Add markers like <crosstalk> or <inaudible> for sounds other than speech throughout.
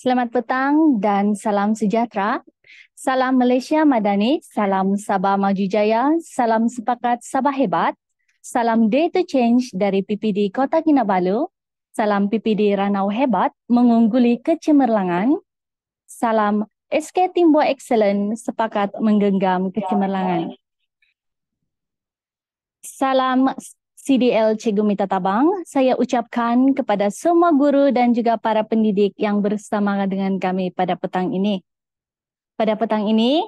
Selamat petang dan salam sejahtera. Salam Malaysia Madani, salam Sabah Maju Jaya, salam sepakat Sabah Hebat, salam Day to Change dari PPD Kota Kinabalu, salam PPD Ranau Hebat mengungguli kecemerlangan, salam SK Timbo Excellent sepakat menggenggam kecemerlangan. Ya, ya. Salam CDL Cegu Mita Tabang, saya ucapkan kepada semua guru dan juga para pendidik yang bersama dengan kami pada petang ini. Pada petang ini,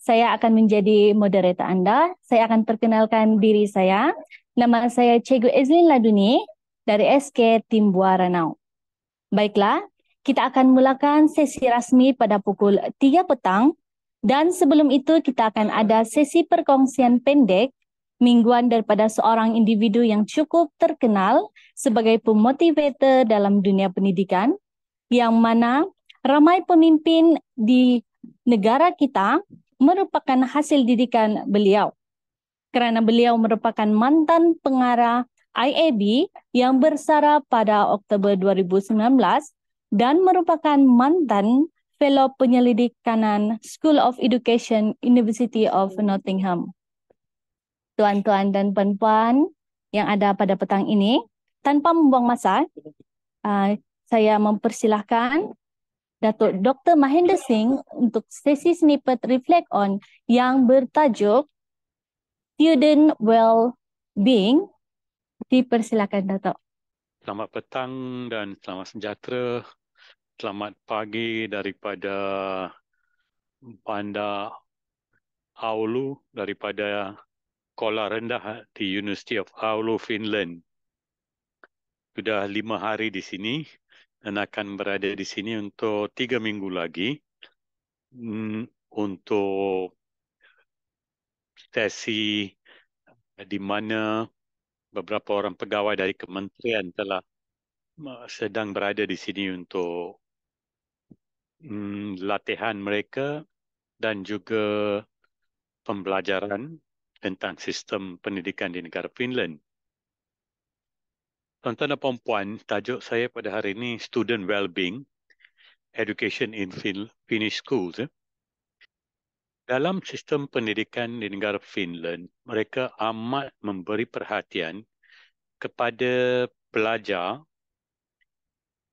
saya akan menjadi moderator Anda. Saya akan perkenalkan diri saya. Nama saya Cegu Ezlin Laduni dari SK Tim Ranau. Baiklah, kita akan mulakan sesi rasmi pada pukul 3 petang dan sebelum itu kita akan ada sesi perkongsian pendek mingguan daripada seorang individu yang cukup terkenal sebagai pemotivator dalam dunia pendidikan yang mana ramai pemimpin di negara kita merupakan hasil didikan beliau. Kerana beliau merupakan mantan pengarah IAB yang bersara pada Oktober 2019 dan merupakan mantan Fellow Penyelidik Kanan School of Education, University of Nottingham tuan-tuan dan puan-puan yang ada pada petang ini. Tanpa membuang masa, uh, saya mempersilahkan Datuk Dr. Mahendra Singh untuk sesi snippet reflect on yang bertajuk Student Well-Being. Dipersilakan Datuk. Selamat petang dan selamat sejahtera. Selamat pagi daripada Bandar Aulu daripada sekolah rendah eh, di University of Aulu, Finland. Sudah lima hari di sini dan akan berada di sini untuk tiga minggu lagi hmm, untuk sesi eh, di mana beberapa orang pegawai dari kementerian telah sedang berada di sini untuk hmm, latihan mereka dan juga pembelajaran tentang sistem pendidikan di negara Finland. Tuan-tuan dan puan-puan, tajuk saya pada hari ini Student Wellbeing, Education in fin- Finnish Schools. Dalam sistem pendidikan di negara Finland, mereka amat memberi perhatian kepada pelajar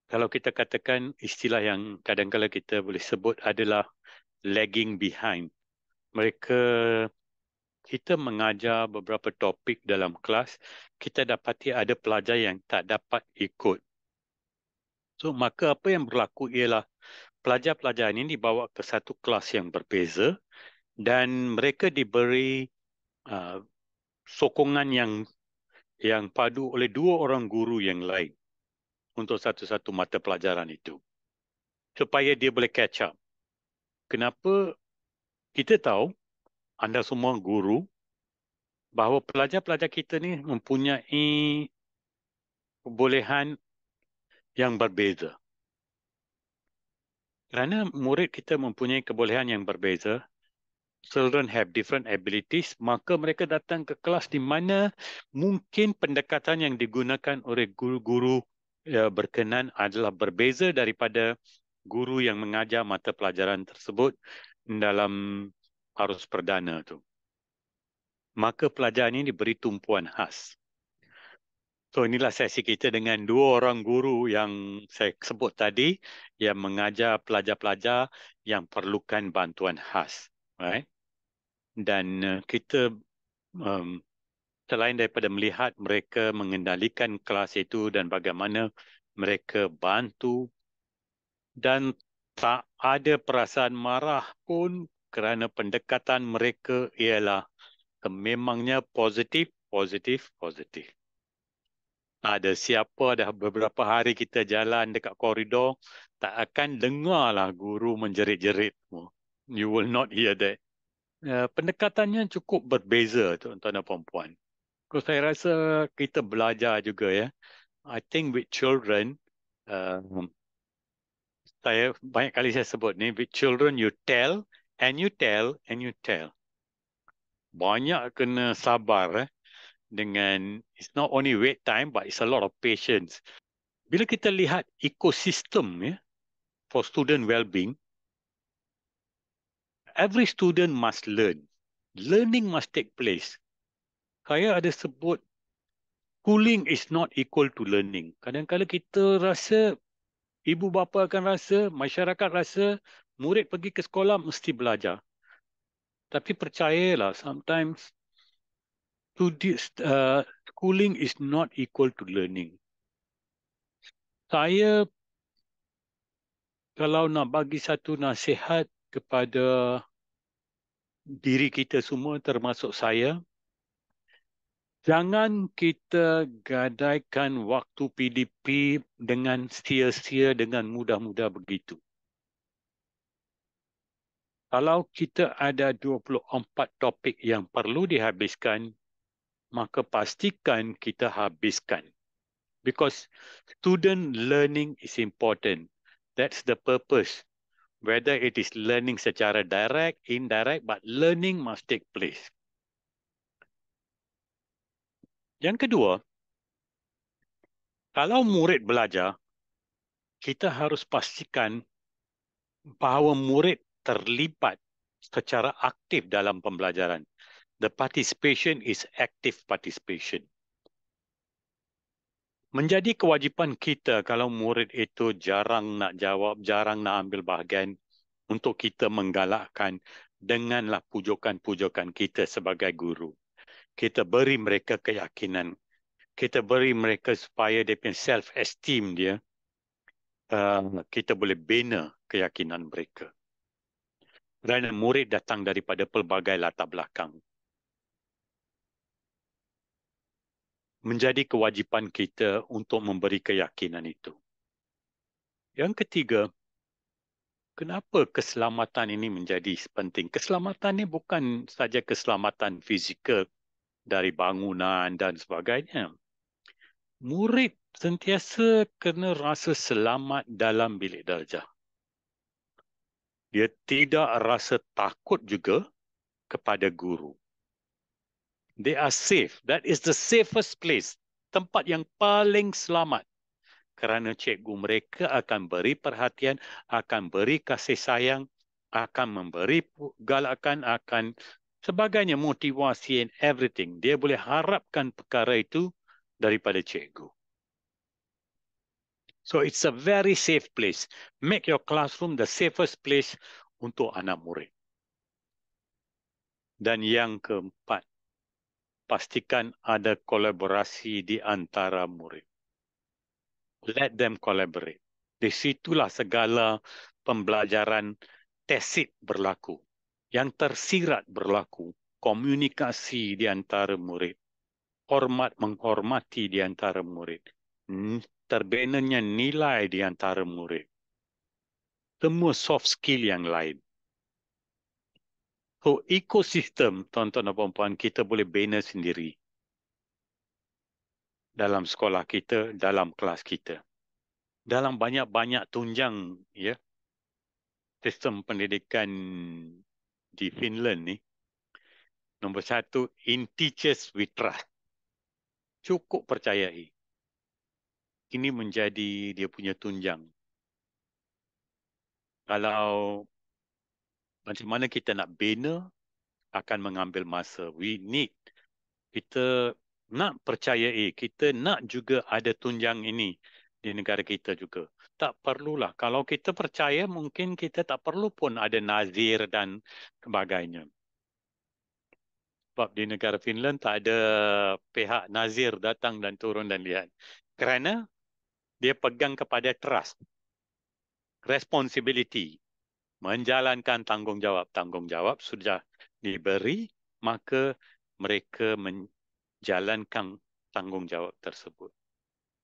kalau kita katakan istilah yang kadang-kadang kita boleh sebut adalah lagging behind. Mereka kita mengajar beberapa topik dalam kelas, kita dapati ada pelajar yang tak dapat ikut. So, maka apa yang berlaku ialah pelajar-pelajar ini dibawa ke satu kelas yang berbeza dan mereka diberi uh, sokongan yang yang padu oleh dua orang guru yang lain untuk satu-satu mata pelajaran itu supaya dia boleh catch up. Kenapa kita tahu anda semua guru bahawa pelajar-pelajar kita ni mempunyai kebolehan yang berbeza. Kerana murid kita mempunyai kebolehan yang berbeza, children have different abilities, maka mereka datang ke kelas di mana mungkin pendekatan yang digunakan oleh guru-guru ya, berkenan adalah berbeza daripada guru yang mengajar mata pelajaran tersebut dalam arus perdana tu. Maka pelajar ini diberi tumpuan khas. So inilah sesi kita dengan dua orang guru yang saya sebut tadi yang mengajar pelajar-pelajar yang perlukan bantuan khas. Right? Dan eh, kita um, selain daripada melihat mereka mengendalikan kelas itu dan bagaimana mereka bantu dan tak ada perasaan marah pun kerana pendekatan mereka ialah memangnya positif, positif, positif. Ada siapa dah beberapa hari kita jalan dekat koridor, tak akan dengar lah guru menjerit-jerit. You will not hear that. Eh, pendekatannya cukup berbeza, tuan-tuan dan perempuan. So, saya rasa kita belajar juga ya. I think with children, uh, saya banyak kali saya sebut ni, with children you tell, and you tell and you tell banyak kena sabar eh, dengan it's not only wait time but it's a lot of patience bila kita lihat ekosistem ya yeah, for student well-being every student must learn learning must take place saya ada sebut cooling is not equal to learning kadang-kadang kita rasa ibu bapa akan rasa masyarakat rasa murid pergi ke sekolah mesti belajar. Tapi percayalah, sometimes to this, uh, schooling is not equal to learning. Saya kalau nak bagi satu nasihat kepada diri kita semua termasuk saya, jangan kita gadaikan waktu PDP dengan sia-sia dengan mudah-mudah begitu. Kalau kita ada 24 topik yang perlu dihabiskan, maka pastikan kita habiskan. Because student learning is important. That's the purpose. Whether it is learning secara direct, indirect, but learning must take place. Yang kedua, kalau murid belajar, kita harus pastikan bahawa murid terlibat secara aktif dalam pembelajaran. The participation is active participation. Menjadi kewajipan kita kalau murid itu jarang nak jawab, jarang nak ambil bahagian untuk kita menggalakkan denganlah pujukan-pujukan kita sebagai guru. Kita beri mereka keyakinan. Kita beri mereka supaya dia punya self-esteem dia. Uh, kita boleh bina keyakinan mereka kerana murid datang daripada pelbagai latar belakang. Menjadi kewajipan kita untuk memberi keyakinan itu. Yang ketiga, kenapa keselamatan ini menjadi penting? Keselamatan ini bukan saja keselamatan fizikal dari bangunan dan sebagainya. Murid sentiasa kena rasa selamat dalam bilik darjah dia tidak rasa takut juga kepada guru. They are safe. That is the safest place. Tempat yang paling selamat. Kerana cikgu mereka akan beri perhatian, akan beri kasih sayang, akan memberi galakan, akan sebagainya motivasi and everything. Dia boleh harapkan perkara itu daripada cikgu. So it's a very safe place. Make your classroom the safest place untuk anak murid. Dan yang keempat, pastikan ada kolaborasi di antara murid. Let them collaborate. Di situlah segala pembelajaran tacit berlaku. Yang tersirat berlaku, komunikasi di antara murid. Hormat menghormati di antara murid terbenarnya nilai di antara murid. Semua soft skill yang lain. So, ekosistem, tuan-tuan dan puan-puan, kita boleh bina sendiri. Dalam sekolah kita, dalam kelas kita. Dalam banyak-banyak tunjang ya sistem pendidikan di Finland ni, nombor satu, in teachers we trust. Cukup percayai ini menjadi dia punya tunjang. Kalau macam mana kita nak bina akan mengambil masa. We need kita nak percayai, kita nak juga ada tunjang ini di negara kita juga. Tak perlulah. Kalau kita percaya, mungkin kita tak perlu pun ada nazir dan sebagainya. Sebab di negara Finland tak ada pihak nazir datang dan turun dan lihat. Kerana dia pegang kepada trust responsibility menjalankan tanggungjawab tanggungjawab sudah diberi maka mereka menjalankan tanggungjawab tersebut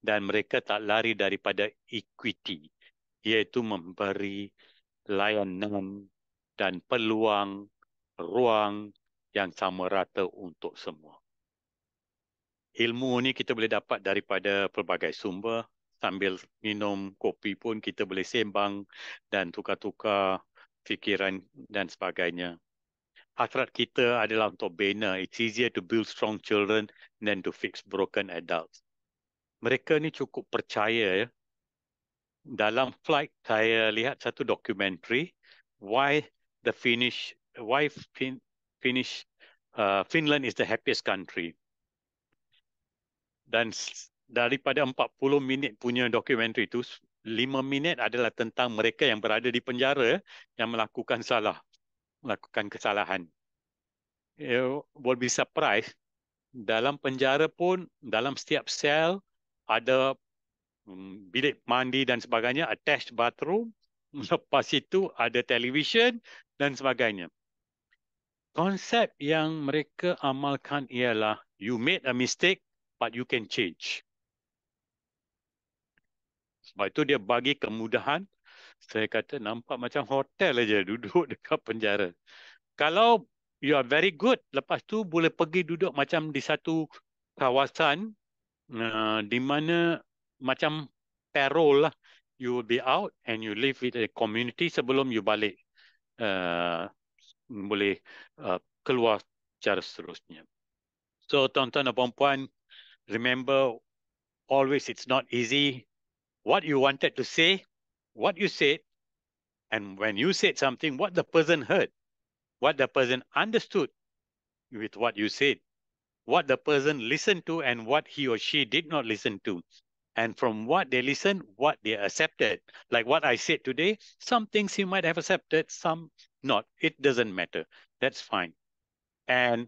dan mereka tak lari daripada equity iaitu memberi layanan dan peluang ruang yang sama rata untuk semua ilmu ini kita boleh dapat daripada pelbagai sumber sambil minum kopi pun kita boleh sembang dan tukar-tukar fikiran dan sebagainya. Hasrat kita adalah untuk bina. It's easier to build strong children than to fix broken adults. Mereka ni cukup percaya ya. Dalam flight saya lihat satu dokumentari why the Finnish why fin, Finnish uh, Finland is the happiest country. Dan daripada 40 minit punya dokumentari itu 5 minit adalah tentang mereka yang berada di penjara yang melakukan salah melakukan kesalahan you ya, will be surprised dalam penjara pun dalam setiap sel ada hmm, bilik mandi dan sebagainya attached bathroom <laughs> lepas itu ada television dan sebagainya konsep yang mereka amalkan ialah you made a mistake but you can change sebab itu dia bagi kemudahan. Saya kata nampak macam hotel aja duduk <laughs> dekat penjara. Kalau you are very good, lepas tu boleh pergi duduk macam di satu kawasan uh, di mana macam parole lah. You will be out and you live with a community sebelum you balik. Uh, boleh uh, keluar secara seterusnya. So, tuan-tuan dan puan-puan, remember always it's not easy what you wanted to say, what you said, and when you said something, what the person heard, what the person understood with what you said, what the person listened to, and what he or she did not listen to. And from what they listened, what they accepted. Like what I said today, some things you might have accepted, some not. It doesn't matter. That's fine. And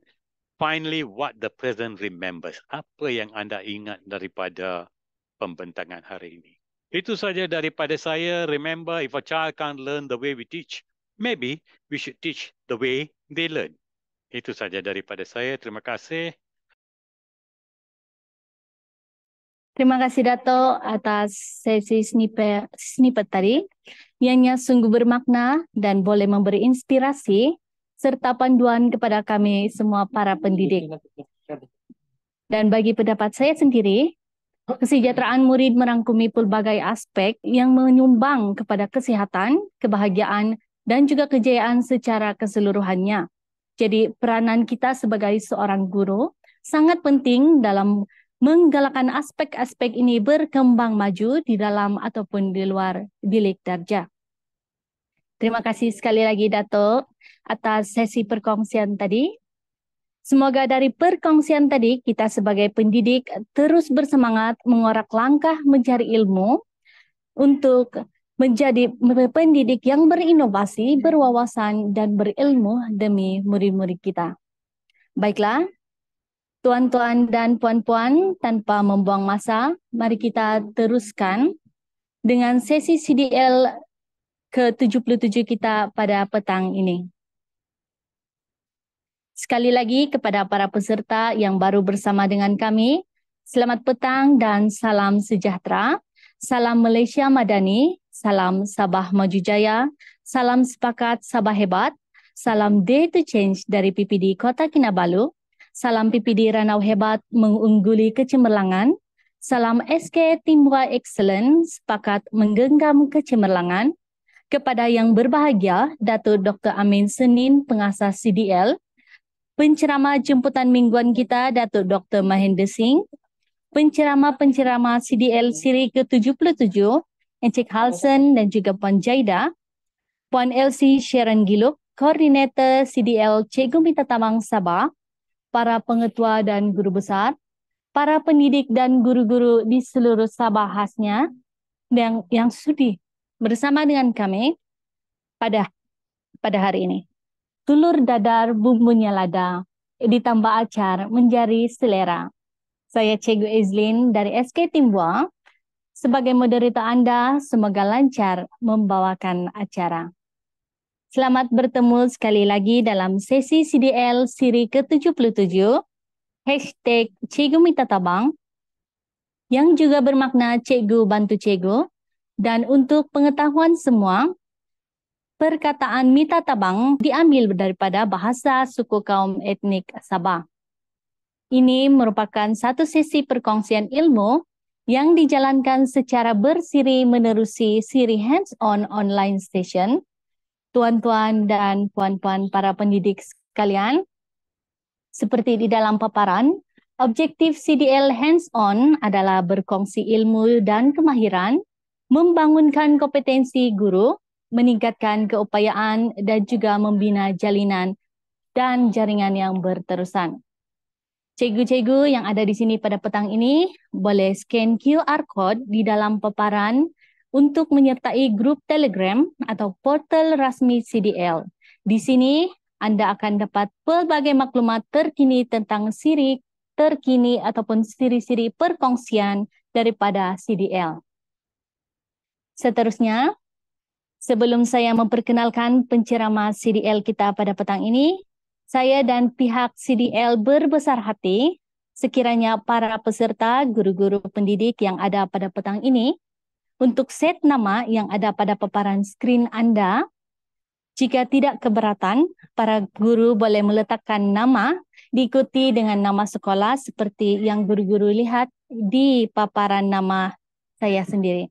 finally, what the person remembers. Apa yang anda ingat daripada pembentangan hari ini? Itu saja daripada saya. Remember, if a child can't learn the way we teach, maybe we should teach the way they learn. Itu saja daripada saya. Terima kasih. Terima kasih Dato atas sesi snippet, snippet tadi yangnya sungguh bermakna dan boleh memberi inspirasi serta panduan kepada kami semua para pendidik. Dan bagi pendapat saya sendiri, Kesejahteraan murid merangkumi pelbagai aspek yang menyumbang kepada kesehatan, kebahagiaan, dan juga kejayaan secara keseluruhannya. Jadi peranan kita sebagai seorang guru sangat penting dalam menggalakkan aspek-aspek ini berkembang maju di dalam ataupun di luar bilik darjah. Terima kasih sekali lagi Dato atas sesi perkongsian tadi. Semoga dari perkongsian tadi kita sebagai pendidik terus bersemangat mengorak langkah mencari ilmu untuk menjadi pendidik yang berinovasi, berwawasan, dan berilmu demi murid-murid kita. Baiklah, tuan-tuan dan puan-puan, tanpa membuang masa, mari kita teruskan dengan sesi CDL ke-77 kita pada petang ini. Sekali lagi kepada para peserta yang baru bersama dengan kami, selamat petang dan salam sejahtera. Salam Malaysia Madani, salam Sabah Maju Jaya, salam Sepakat Sabah Hebat, salam Day to Change dari PPD Kota Kinabalu, salam PPD Ranau Hebat mengungguli kecemerlangan, salam SK Timwa Excellence Sepakat menggenggam kecemerlangan, kepada yang berbahagia, Datuk Dr. Amin Senin, pengasas CDL, Pencerama jemputan mingguan kita Datuk Dr. Mahendra Singh, pencerama penceramah CDL siri ke-77, Encik Halsen dan juga Puan Jaida, Puan Elsie Sharon Giluk, Koordinator CDL Cikgu Minta Tamang Sabah, para pengetua dan guru besar, para pendidik dan guru-guru di seluruh Sabah khasnya yang, yang sudi bersama dengan kami pada pada hari ini tulur dadar bumbunya lada, ditambah acar menjadi selera. Saya Cegu Izlin dari SK Timbua. Sebagai moderator Anda, semoga lancar membawakan acara. Selamat bertemu sekali lagi dalam sesi CDL siri ke-77, hashtag Cegu Minta yang juga bermakna Cegu Bantu Cegu. Dan untuk pengetahuan semua, Perkataan Mita Tabang diambil daripada bahasa suku kaum etnik Sabah. Ini merupakan satu sesi perkongsian ilmu yang dijalankan secara bersiri menerusi siri hands-on online station. Tuan-tuan dan puan-puan para pendidik sekalian, seperti di dalam paparan, objektif CDL hands-on adalah berkongsi ilmu dan kemahiran, membangunkan kompetensi guru, meningkatkan keupayaan dan juga membina jalinan dan jaringan yang berterusan. Cegu-cegu yang ada di sini pada petang ini boleh scan QR code di dalam paparan untuk menyertai grup Telegram atau portal resmi CDL. Di sini Anda akan dapat pelbagai maklumat terkini tentang siri terkini ataupun siri-siri perkongsian daripada CDL. Seterusnya, Sebelum saya memperkenalkan penceramah CDL kita pada petang ini, saya dan pihak CDL berbesar hati sekiranya para peserta guru-guru pendidik yang ada pada petang ini untuk set nama yang ada pada paparan screen Anda. Jika tidak keberatan, para guru boleh meletakkan nama diikuti dengan nama sekolah seperti yang guru-guru lihat di paparan nama saya sendiri.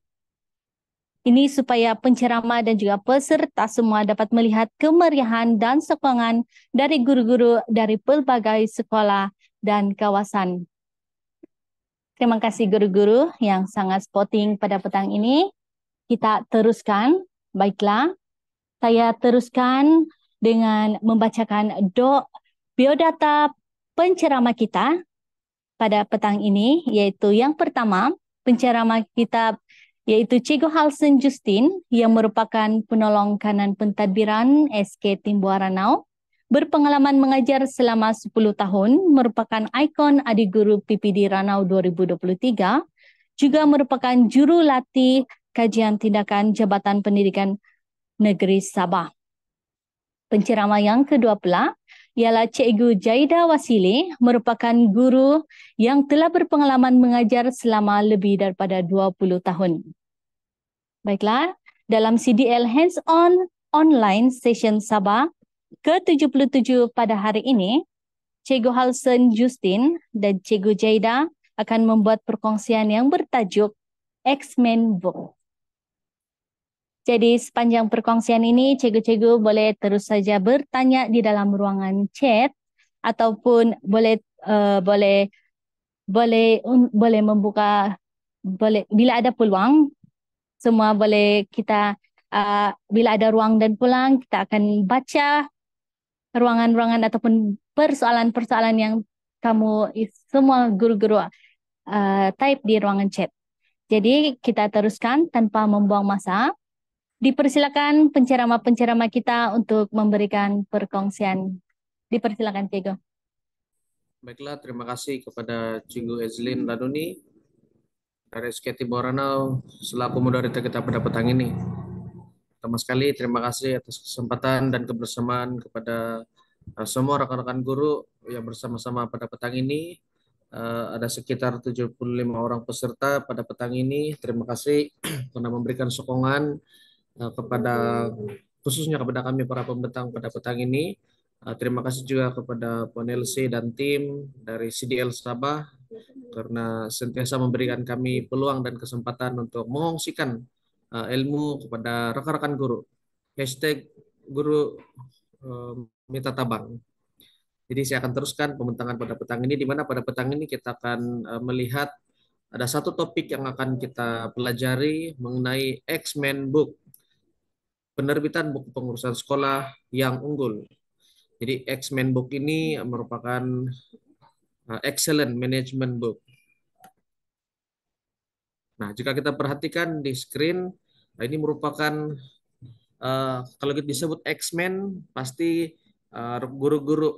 Ini supaya pencerama dan juga peserta semua dapat melihat kemeriahan dan sokongan dari guru-guru dari pelbagai sekolah dan kawasan. Terima kasih guru-guru yang sangat spotting pada petang ini. Kita teruskan. Baiklah, saya teruskan dengan membacakan do biodata pencerama kita pada petang ini, yaitu yang pertama, pencerama kita yaitu Cikgu Halsen Justin yang merupakan penolong kanan pentadbiran SK Timbuaranau Ranau, berpengalaman mengajar selama 10 tahun, merupakan ikon adik guru PPD Ranau 2023, juga merupakan juru latih kajian tindakan Jabatan Pendidikan Negeri Sabah. Penceramah yang kedua pula ialah Cikgu Jaida Wasili merupakan guru yang telah berpengalaman mengajar selama lebih daripada 20 tahun. Baiklah, dalam CDL Hands On Online Session Sabah ke-77 pada hari ini, Cego Halsen Justin dan Cego Jaida akan membuat perkongsian yang bertajuk X-Men Book. Jadi sepanjang perkongsian ini, cego-cego boleh terus saja bertanya di dalam ruangan chat ataupun boleh uh, boleh boleh um, boleh membuka boleh bila ada peluang semua boleh kita uh, bila ada ruang dan pulang kita akan baca ruangan-ruangan ataupun persoalan-persoalan yang kamu semua guru-guru uh, type di ruangan chat. Jadi kita teruskan tanpa membuang masa. Dipersilakan pencerama-pencerama kita untuk memberikan perkongsian. Dipersilakan Diego Baiklah, terima kasih kepada Cikgu Ezlin Laduni dari Sketi Boranau selaku moderator kita pada petang ini. Pertama sekali terima kasih atas kesempatan dan kebersamaan kepada eh, semua rekan-rekan guru yang bersama-sama pada petang ini. Uh, ada sekitar 75 orang peserta pada petang ini. Terima kasih <clears throat> karena memberikan sokongan uh, kepada khususnya kepada kami para pembetang pada petang ini. Terima kasih juga kepada Ponelsi dan tim dari CDL Sabah karena sentiasa memberikan kami peluang dan kesempatan untuk mengongsikan uh, ilmu kepada rekan-rekan guru. Hashtag guru um, minta tabang. Jadi saya akan teruskan pembentangan pada petang ini, di mana pada petang ini kita akan uh, melihat ada satu topik yang akan kita pelajari mengenai X-Men Book, penerbitan buku pengurusan sekolah yang unggul. Jadi X-Men Book ini merupakan Ah, excellent Management Book. Nah, jika kita perhatikan di screen, nah ini merupakan uh, kalau kita disebut X-Men, pasti ah, guru-guru uh,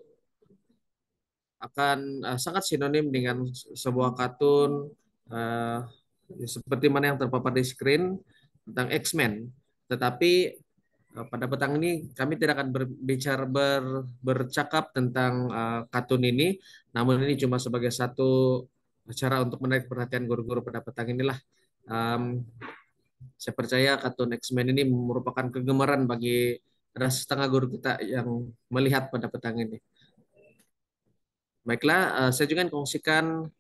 akan uh, sangat sinonim dengan sebuah kartun uh, seperti mana yang terpapar di screen tentang X-Men. Tetapi Eh, pada petang ini kami tidak akan berbicara ber, bercakap tentang uh, katun ini, namun ini cuma sebagai satu cara untuk menarik perhatian guru-guru pada petang inilah. Um, saya percaya katun X-Men ini merupakan kegemaran bagi ada setengah guru kita yang melihat pada petang ini. Baiklah, uh, saya juga ingin kongsikan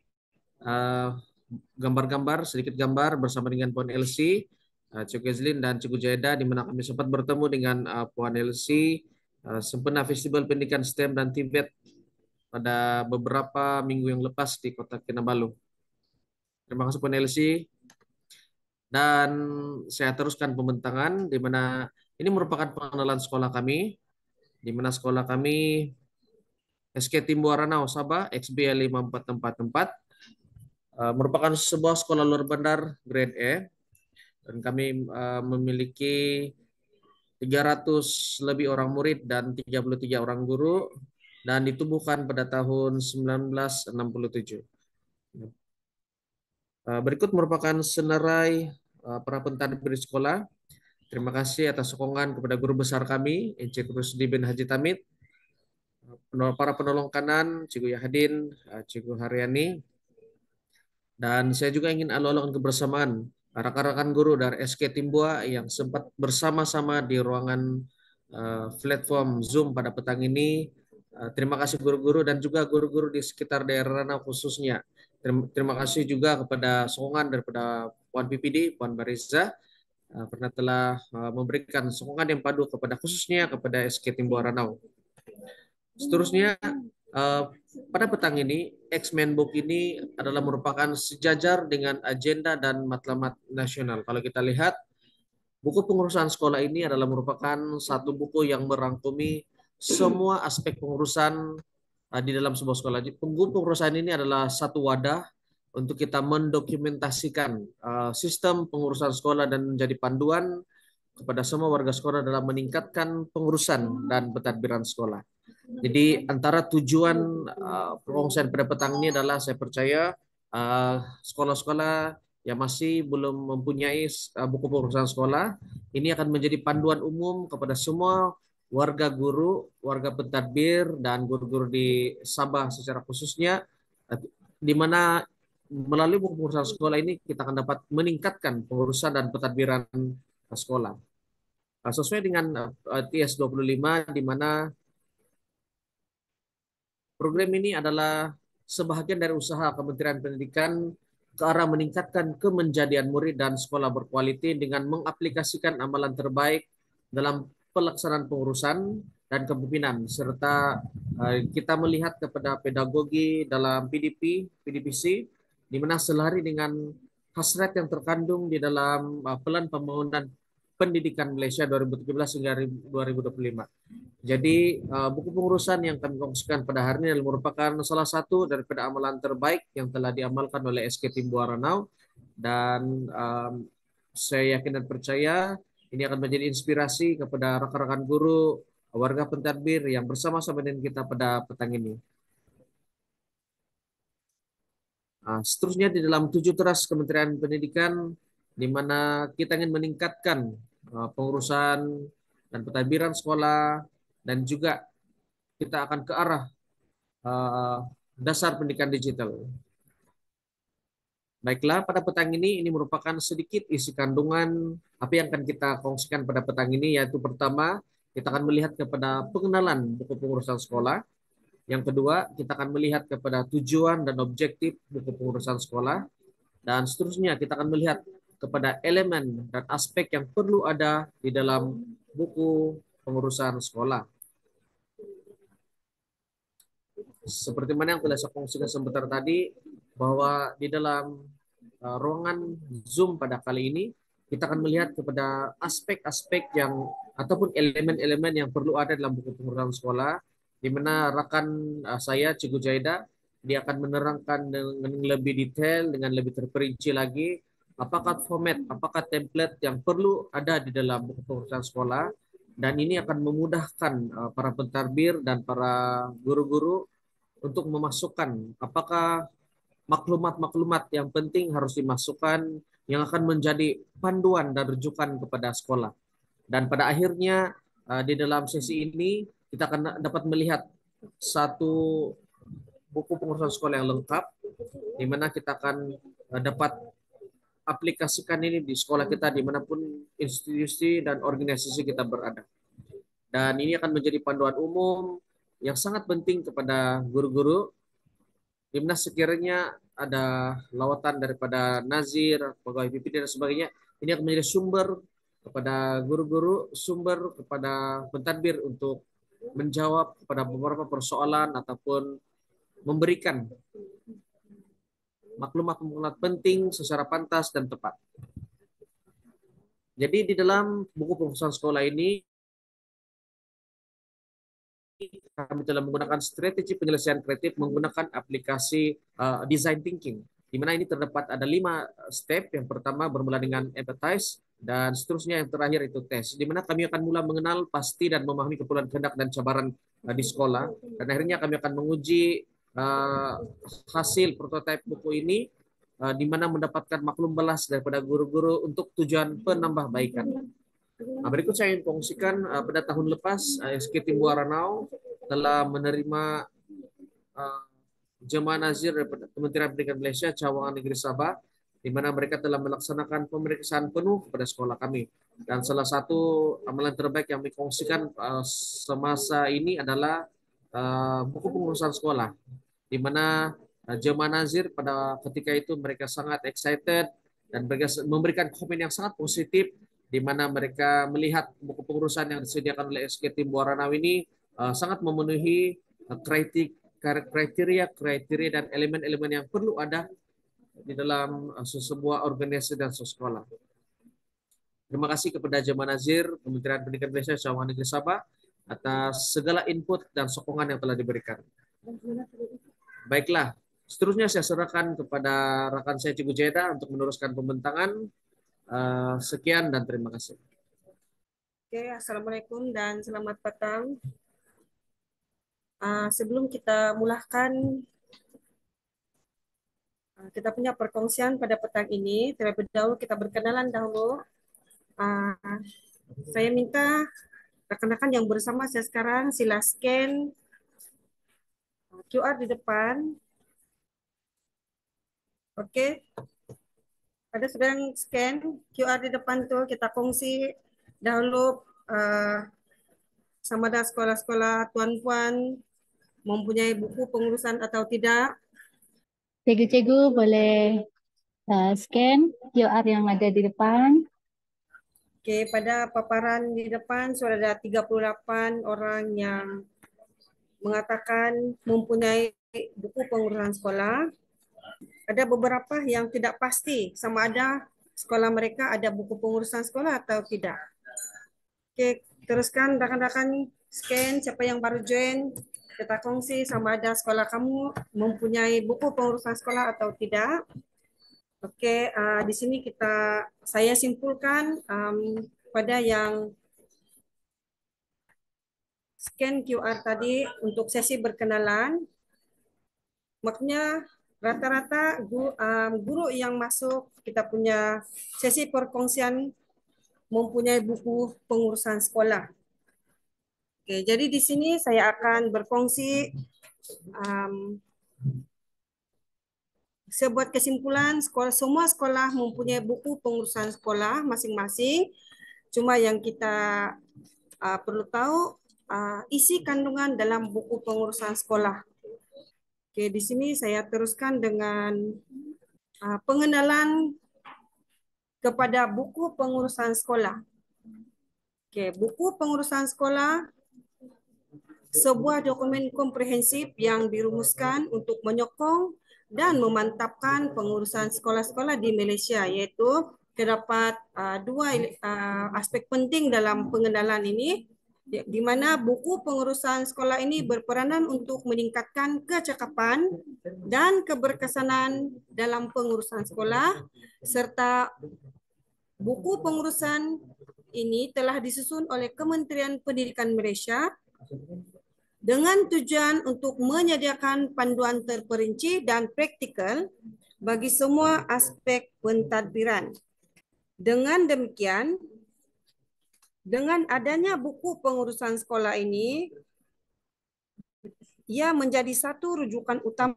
gambar-gambar, uh, sedikit gambar bersama dengan Pon LC Eh, Cuku Zlin dan Cuku Jaeda di mana kami sempat bertemu dengan uh, Puan Elsi uh, sempena Festival Pendidikan STEM dan Tibet pada beberapa minggu yang lepas di kota Kinabalu. Terima kasih Puan Elsi. Dan saya teruskan pembentangan di mana ini merupakan pengenalan sekolah kami di mana sekolah kami SK Timbuarana Osaba XBL 5444 merupakan sebuah sekolah luar bandar grade E dan kami uh, memiliki 300 lebih orang murid dan 33 orang guru dan ditubuhkan pada tahun 1967. Eh, berikut merupakan senarai eh, para pentadbir sekolah. Terima kasih atas sokongan kepada guru besar kami, Encik Rusdi bin Haji Tamit, para penolong kanan, Cikgu Yahadin, Cikgu Haryani, dan saya juga ingin alolongan kebersamaan rekan-rekan guru dari SK Timbua yang sempat bersama-sama di ruangan uh, platform Zoom pada petang ini. Uh, terima kasih guru-guru dan juga guru-guru di sekitar daerah Ranau khususnya. Terima, terima kasih juga kepada sokongan daripada Puan PPD, Puan Bariza, uh, eh, pernah telah uh, memberikan sokongan yang padu kepada khususnya kepada SK Timbua Ranau. Seterusnya, Eh, pada petang ini, X-Men Book ini adalah merupakan sejajar dengan agenda dan matlamat nasional. Kalau kita lihat, buku pengurusan sekolah ini adalah merupakan satu buku yang merangkumi semua aspek pengurusan eh, di dalam sebuah sekolah. Buku pengurusan ini adalah satu wadah untuk kita mendokumentasikan eh, sistem pengurusan sekolah dan menjadi panduan kepada semua warga sekolah dalam meningkatkan pengurusan dan pentadbiran sekolah. Jadi antara tujuan uh, pada petang ini adalah saya percaya eh, sekolah-sekolah uh, yang masih belum mempunyai uh, buku pengurusan sekolah ini akan menjadi panduan umum kepada semua warga guru, warga pentadbir dan guru-guru di Sabah secara khususnya uh, di mana melalui buku pengurusan sekolah ini kita akan dapat meningkatkan pengurusan dan pentadbiran sekolah. Uh, sesuai dengan uh, TS 25 di mana Program ini adalah sebahagian dari usaha Kementerian Pendidikan ke arah meningkatkan kemenjadian murid dan sekolah berkualiti dengan mengaplikasikan amalan terbaik dalam pelaksanaan pengurusan dan kepemimpinan serta eh, kita melihat kepada pedagogi dalam PDP, PDPC di mana selari dengan hasrat yang terkandung di dalam eh, pelan pembangunan pendidikan Malaysia 2017 hingga 2025. Jadi eh, buku pengurusan yang kami kongsikan pada hari ini adalah merupakan salah satu daripada amalan terbaik yang telah diamalkan oleh SK Tim dan um, saya yakin dan percaya ini akan menjadi inspirasi kepada rekan-rekan guru warga pentadbir yang bersama-sama dengan kita pada petang ini. Nah, seterusnya di dalam tujuh teras Kementerian Pendidikan di mana kita ingin meningkatkan eh, pengurusan dan pentadbiran sekolah dan juga kita akan ke arah uh, dasar pendidikan digital. Baiklah, pada petang ini ini merupakan sedikit isi kandungan apa yang akan kita kongsikan pada petang ini yaitu pertama kita akan melihat kepada pengenalan buku pengurusan sekolah. Yang kedua, kita akan melihat kepada tujuan dan objektif buku pengurusan sekolah. Dan seterusnya, kita akan melihat kepada elemen dan aspek yang perlu ada di dalam buku pengurusan sekolah. Seperti mana yang telah saya kongsikan sebentar tadi, bahwa di dalam uh, ruangan Zoom pada kali ini, kita akan melihat kepada aspek-aspek yang ataupun elemen-elemen yang perlu ada dalam buku pengurusan sekolah, di mana rekan uh, saya, Cikgu Jaida, dia akan menerangkan dengan lebih detail, dengan lebih terperinci lagi apakah format, apakah template yang perlu ada di dalam buku pengurusan sekolah dan ini akan memudahkan eh, para pentarbir dan para guru-guru untuk memasukkan apakah maklumat-maklumat yang penting harus dimasukkan yang akan menjadi panduan dan rujukan kepada sekolah. Dan pada akhirnya eh, di dalam sesi ini kita akan dapat melihat satu buku pengurusan sekolah yang lengkap di mana kita akan eh, dapat aplikasikan ini di sekolah kita dimanapun institusi dan organisasi kita berada. Dan ini akan menjadi panduan umum yang sangat penting kepada guru-guru. Dimnas sekiranya ada lawatan daripada nazir, pegawai PPD dan sebagainya, ini akan menjadi sumber kepada guru-guru, sumber kepada pentadbir untuk menjawab kepada beberapa persoalan ataupun memberikan maklumat maklumat penting secara pantas dan tepat. Jadi di dalam buku pengurusan sekolah ini kami telah menggunakan strategi penyelesaian kreatif menggunakan aplikasi uh, design thinking. Di mana ini terdapat ada lima step. Yang pertama bermula dengan empathize dan seterusnya yang terakhir itu tes. Di mana kami akan mulai mengenal pasti dan memahami keperluan kehendak dan cabaran eh, di sekolah. Dan akhirnya kami akan menguji uh, hasil prototipe buku ini uh, di mana mendapatkan maklum belas daripada guru-guru untuk tujuan penambahbaikan. Nah, berikut saya ingin kongsikan uh, eh, pada tahun lepas SKT Buaranau telah menerima uh, jemaah nazir dari Kementerian Pendidikan Malaysia Cawangan Negeri Sabah di mana mereka telah melaksanakan pemeriksaan penuh pada sekolah kami. Dan salah satu amalan terbaik yang dikongsikan uh, semasa ini adalah uh, buku pengurusan sekolah di mana eh, jemaah Nazir pada ketika itu mereka sangat excited dan mereka memberikan komen yang sangat positif di mana mereka melihat buku pengurusan yang disediakan oleh SK Tim Buaranau ini uh, sangat memenuhi eh, kriteria kriteria dan elemen-elemen yang perlu ada di dalam sebuah organisasi dan sekolah. Terima kasih kepada Jemaah Nazir, Kementerian Pendidikan Malaysia, Syawang Negeri Sabah atas segala input dan sokongan yang telah diberikan. Baiklah, seterusnya saya serahkan kepada rekan saya Cikgu Jeda untuk meneruskan pembentangan. Eh, sekian dan terima kasih. Oke, Assalamualaikum dan selamat petang. Eh, sebelum kita mulakan eh, kita punya perkongsian pada petang ini. Terlebih dahulu kita berkenalan dahulu. saya minta rekan-rekan yang bersama saya sekarang sila scan QR di depan. Oke. Ada sedang scan QR di depan tuh kita kongsi download uh, sama ada sekolah-sekolah tuan-puan mempunyai buku pengurusan atau tidak. Cegu-cegu boleh uh, scan QR yang ada di depan. Oke, pada paparan di depan sudah ada 38 orang yang mengatakan mempunyai buku pengurusan sekolah. Ada beberapa yang tidak pasti sama ada sekolah mereka ada buku pengurusan sekolah atau tidak. Oke, teruskan rekan-rekan scan siapa yang baru join kita kongsi sama ada sekolah kamu mempunyai buku pengurusan sekolah atau tidak. Oke, uh, di sini kita saya simpulkan um, pada yang scan QR tadi untuk sesi berkenalan. maknya rata-rata um, guru, yang masuk kita punya sesi perkongsian mempunyai buku pengurusan sekolah. Oke, jadi di sini saya akan berkongsi um, saya kesimpulan sekolah semua sekolah mempunyai buku pengurusan sekolah masing-masing. Cuma yang kita uh, perlu tahu uh, isi kandungan dalam buku pengurusan sekolah. Oke, di sini saya teruskan dengan uh, pengenalan kepada buku pengurusan sekolah. Oke, buku pengurusan sekolah sebuah dokumen komprehensif yang dirumuskan untuk menyokong dan memantapkan pengurusan sekolah-sekolah di Malaysia yaitu terdapat uh, dua uh, aspek penting dalam pengenalan ini Ya, di mana buku pengurusan sekolah ini berperanan untuk meningkatkan kecakapan dan keberkesanan dalam pengurusan sekolah, serta buku pengurusan ini telah disusun oleh Kementerian Pendidikan Malaysia dengan tujuan untuk menyediakan panduan terperinci dan praktikal bagi semua aspek pentadbiran. Dengan demikian, dengan adanya buku pengurusan sekolah ini, ia menjadi satu rujukan utama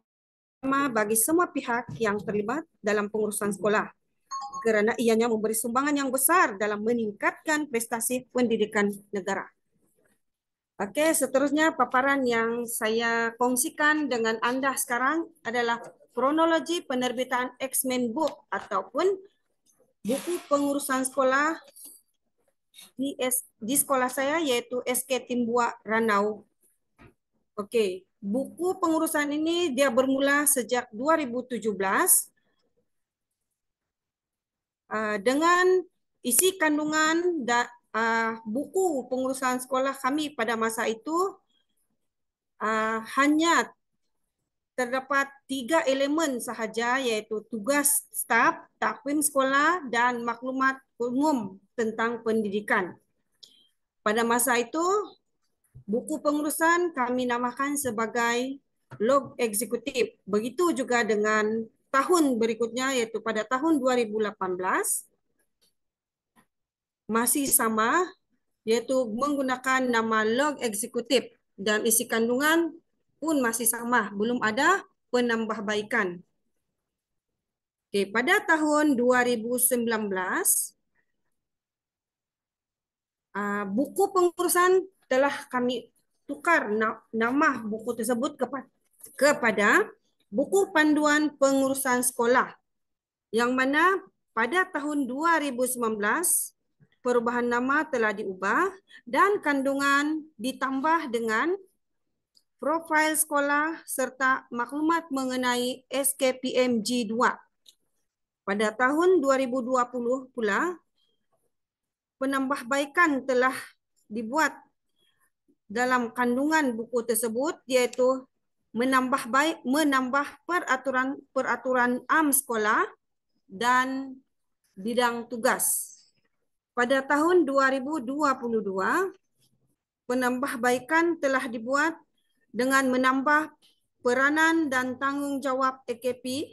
bagi semua pihak yang terlibat dalam pengurusan sekolah kerana ianya memberi sumbangan yang besar dalam meningkatkan prestasi pendidikan negara. Oke, seterusnya paparan yang saya kongsikan dengan Anda sekarang adalah kronologi penerbitan X-Men Book ataupun buku pengurusan sekolah di, S, di sekolah saya yaitu SK Timbua Ranau. Oke, buku pengurusan ini dia bermula sejak 2017 uh, eh, dengan isi kandungan da, uh, buku pengurusan sekolah kami pada masa itu uh, hanya terdapat tiga elemen sahaja yaitu tugas staf, takwim sekolah dan maklumat umum tentang pendidikan. Pada masa itu, buku pengurusan kami namakan sebagai log eksekutif. Begitu juga dengan tahun berikutnya yaitu pada tahun 2018 masih sama yaitu menggunakan nama log eksekutif dan isi kandungan pun masih sama, belum ada penambahbaikan. Okay, pada tahun 2019 Ah, buku pengurusan telah kami tukar nama buku tersebut kepada buku panduan pengurusan sekolah yang mana pada tahun 2019 perubahan nama telah diubah dan kandungan ditambah dengan profil sekolah serta maklumat mengenai SKPMG 2. Pada tahun 2020 pula penambahbaikan telah dibuat dalam kandungan buku tersebut iaitu menambah baik menambah peraturan peraturan am sekolah dan bidang tugas. Pada tahun 2022, penambahbaikan telah dibuat dengan menambah peranan dan tanggungjawab AKP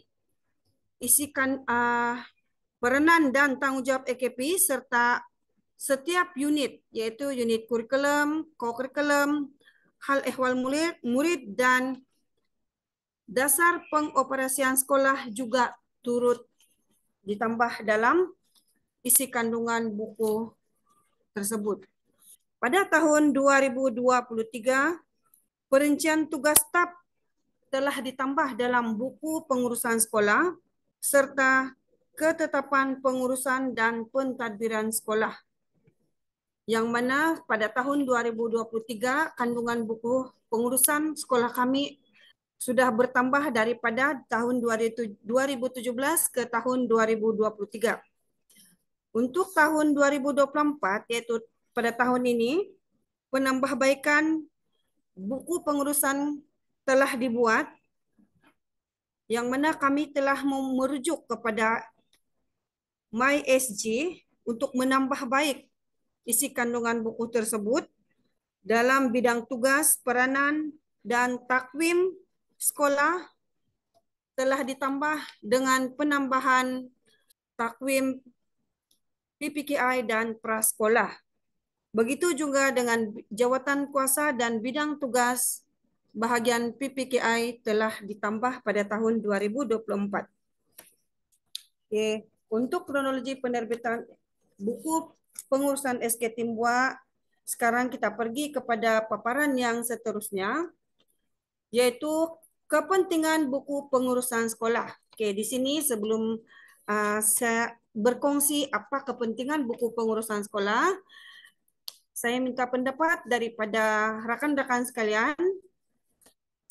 isikan uh, peranan dan tanggungjawab AKP serta setiap unit, yaitu unit kurikulum, kokurikulum, hal ehwal murid, murid dan dasar pengoperasian sekolah juga turut ditambah dalam isi kandungan buku tersebut. Pada tahun 2023, perincian tugas tap telah ditambah dalam buku pengurusan sekolah serta ketetapan pengurusan dan pentadbiran sekolah yang mana pada tahun 2023 kandungan buku pengurusan sekolah kami sudah bertambah daripada tahun 2017 ke tahun 2023. Untuk tahun 2024 yaitu pada tahun ini penambahbaikan buku pengurusan telah dibuat yang mana kami telah merujuk kepada MySG untuk menambah baik isi kandungan buku tersebut dalam bidang tugas, peranan, dan takwim sekolah telah ditambah dengan penambahan takwim PPKI dan prasekolah. Begitu juga dengan jawatan kuasa dan bidang tugas bahagian PPKI telah ditambah pada tahun 2024. Okay. untuk kronologi penerbitan buku pengurusan SK Timbua. Sekarang kita pergi kepada paparan yang seterusnya, yaitu kepentingan buku pengurusan sekolah. Oke, di sini sebelum uh, saya berkongsi apa kepentingan buku pengurusan sekolah, saya minta pendapat daripada rakan-rakan sekalian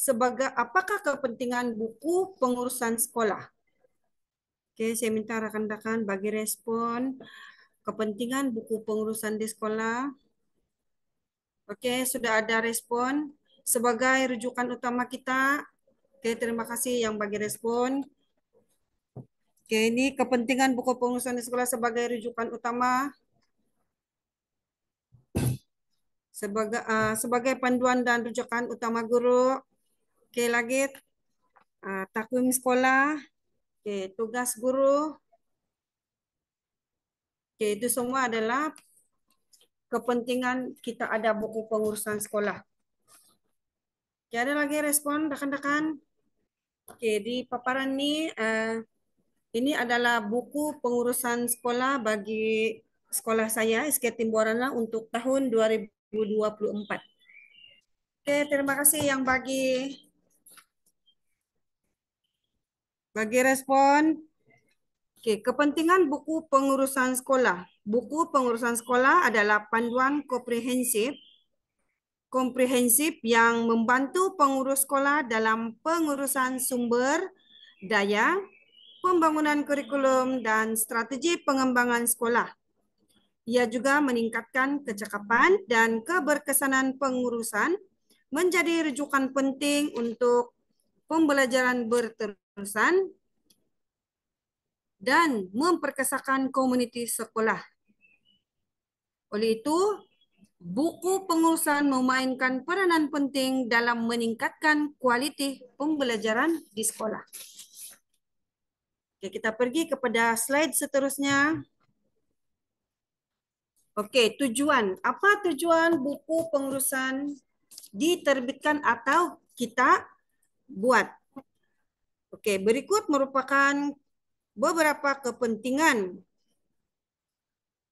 sebagai apakah kepentingan buku pengurusan sekolah. Oke, saya minta rekan-rekan bagi respon kepentingan buku pengurusan di sekolah. Oke, sudah ada respon. Sebagai rujukan utama kita, oke, okay, terima kasih yang bagi respon. Oke, okay, ini kepentingan buku pengurusan di sekolah sebagai rujukan utama. Sebagai, uh, eh, sebagai panduan dan rujukan utama guru. Oke, lagi uh, ah, takwim sekolah. Oke, tugas guru itu semua adalah kepentingan kita ada buku pengurusan sekolah. Okay, ada lagi respon rekan-rekan? Oke, di paparan ini, uh, eh, ini adalah buku pengurusan sekolah bagi sekolah saya, SK Timborana untuk tahun 2024. Oke, terima kasih yang bagi bagi respon. Oke, kepentingan buku pengurusan sekolah. Buku pengurusan sekolah adalah panduan komprehensif komprehensif yang membantu pengurus sekolah dalam pengurusan sumber daya, pembangunan kurikulum dan strategi pengembangan sekolah. Ia juga meningkatkan kecakapan dan keberkesanan pengurusan menjadi rujukan penting untuk pembelajaran berterusan dan memperkesakan komuniti sekolah. Oleh itu, buku pengurusan memainkan peranan penting dalam meningkatkan kualiti pembelajaran di sekolah. Oke, kita pergi kepada slide seterusnya. Oke, tujuan. Apa tujuan buku pengurusan diterbitkan atau kita buat? Oke, berikut merupakan beberapa kepentingan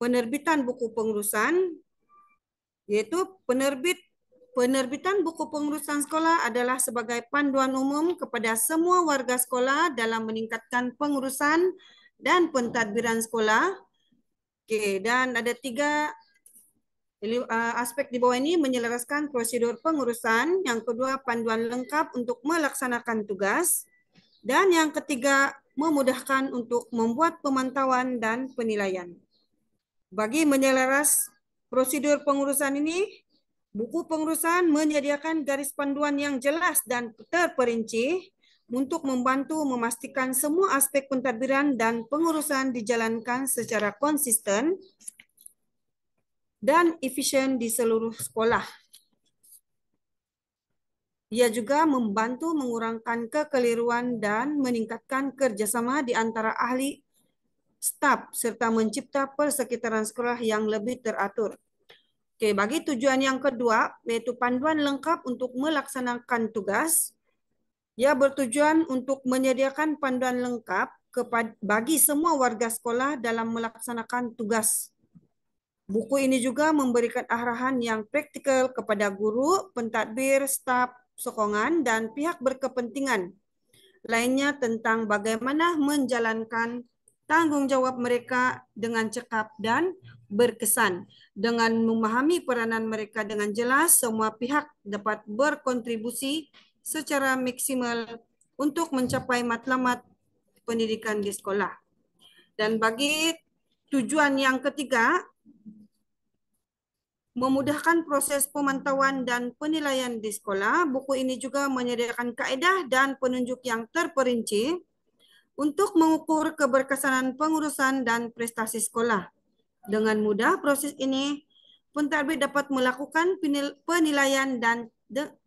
penerbitan buku pengurusan yaitu penerbit penerbitan buku pengurusan sekolah adalah sebagai panduan umum kepada semua warga sekolah dalam meningkatkan pengurusan dan pentadbiran sekolah. Oke, dan ada tiga eh, aspek di bawah ini menyelaraskan prosedur pengurusan, yang kedua panduan lengkap untuk melaksanakan tugas, dan yang ketiga memudahkan untuk membuat pemantauan dan penilaian. Bagi menyelaras prosedur pengurusan ini, buku pengurusan menyediakan garis panduan yang jelas dan terperinci untuk membantu memastikan semua aspek pentadbiran dan pengurusan dijalankan secara konsisten dan efisien di seluruh sekolah. Ia juga membantu mengurangkan kekeliruan dan meningkatkan kerjasama di antara ahli staf serta mencipta persekitaran sekolah yang lebih teratur. Oke, bagi tujuan yang kedua, yaitu panduan lengkap untuk melaksanakan tugas, ia bertujuan untuk menyediakan panduan lengkap kepada, bagi semua warga sekolah dalam melaksanakan tugas. Buku ini juga memberikan arahan yang praktikal kepada guru, pentadbir, staf, sokongan dan pihak berkepentingan lainnya tentang bagaimana menjalankan tanggung jawab mereka dengan cekap dan berkesan. Dengan memahami peranan mereka dengan jelas, semua pihak dapat berkontribusi secara maksimal untuk mencapai matlamat pendidikan di sekolah. Dan bagi tujuan yang ketiga, memudahkan proses pemantauan dan penilaian di sekolah. Buku ini juga menyediakan kaedah dan penunjuk yang terperinci untuk mengukur keberkesanan pengurusan dan prestasi sekolah. Dengan mudah proses ini, pentadbir dapat melakukan penilaian dan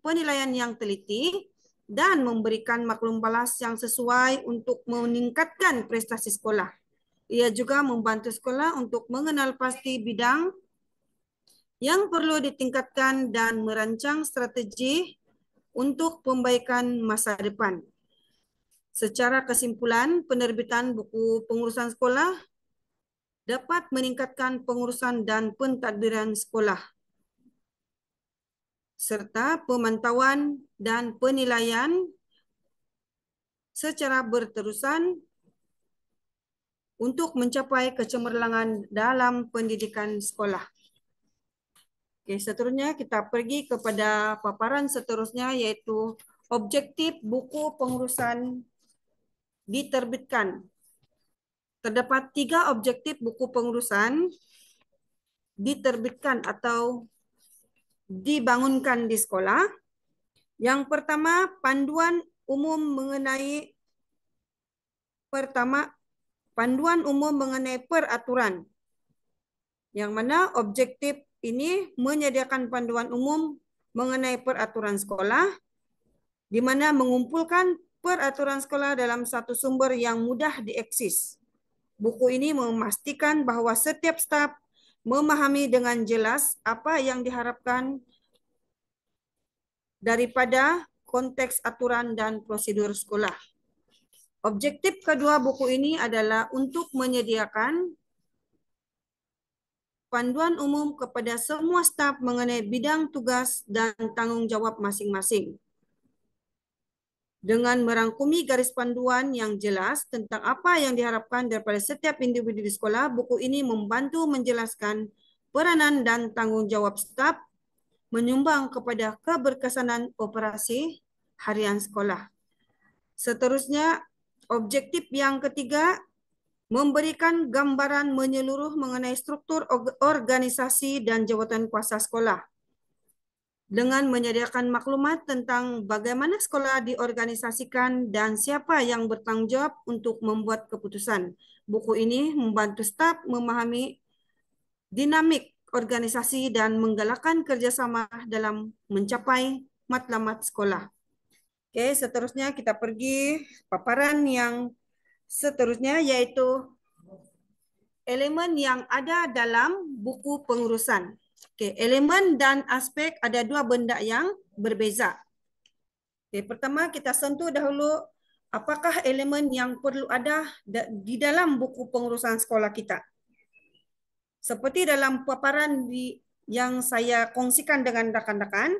penilaian yang teliti dan memberikan maklum balas yang sesuai untuk meningkatkan prestasi sekolah. Ia juga membantu sekolah untuk mengenal pasti bidang yang perlu ditingkatkan dan merancang strategi untuk pembaikan masa depan. Secara kesimpulan, penerbitan buku pengurusan sekolah dapat meningkatkan pengurusan dan pentadbiran sekolah serta pemantauan dan penilaian secara berterusan untuk mencapai kecemerlangan dalam pendidikan sekolah. Oke, seterusnya kita pergi kepada paparan seterusnya yaitu objektif buku pengurusan diterbitkan. Terdapat tiga objektif buku pengurusan diterbitkan atau dibangunkan di sekolah. Yang pertama, panduan umum mengenai pertama panduan umum mengenai peraturan. Yang mana objektif ini menyediakan panduan umum mengenai peraturan sekolah, di mana mengumpulkan peraturan sekolah dalam satu sumber yang mudah dieksis. Buku ini memastikan bahwa setiap staf memahami dengan jelas apa yang diharapkan daripada konteks aturan dan prosedur sekolah. Objektif kedua buku ini adalah untuk menyediakan panduan umum kepada semua staf mengenai bidang tugas dan tanggung jawab masing-masing. Dengan merangkumi garis panduan yang jelas tentang apa yang diharapkan daripada setiap individu di sekolah, buku ini membantu menjelaskan peranan dan tanggung jawab staf menyumbang kepada keberkesanan operasi harian sekolah. Seterusnya, objektif yang ketiga memberikan gambaran menyeluruh mengenai struktur organisasi dan jawatan kuasa sekolah dengan menyediakan maklumat tentang bagaimana sekolah diorganisasikan dan siapa yang bertanggung jawab untuk membuat keputusan. Buku ini membantu staf memahami dinamik organisasi dan menggalakkan kerjasama dalam mencapai matlamat sekolah. Oke, seterusnya kita pergi paparan yang Seterusnya yaitu elemen yang ada dalam buku pengurusan. Oke, elemen dan aspek ada dua benda yang berbeza. Oke, pertama kita sentuh dahulu apakah elemen yang perlu ada di dalam buku pengurusan sekolah kita. Seperti dalam paparan di, yang saya kongsikan dengan rekan-rekan,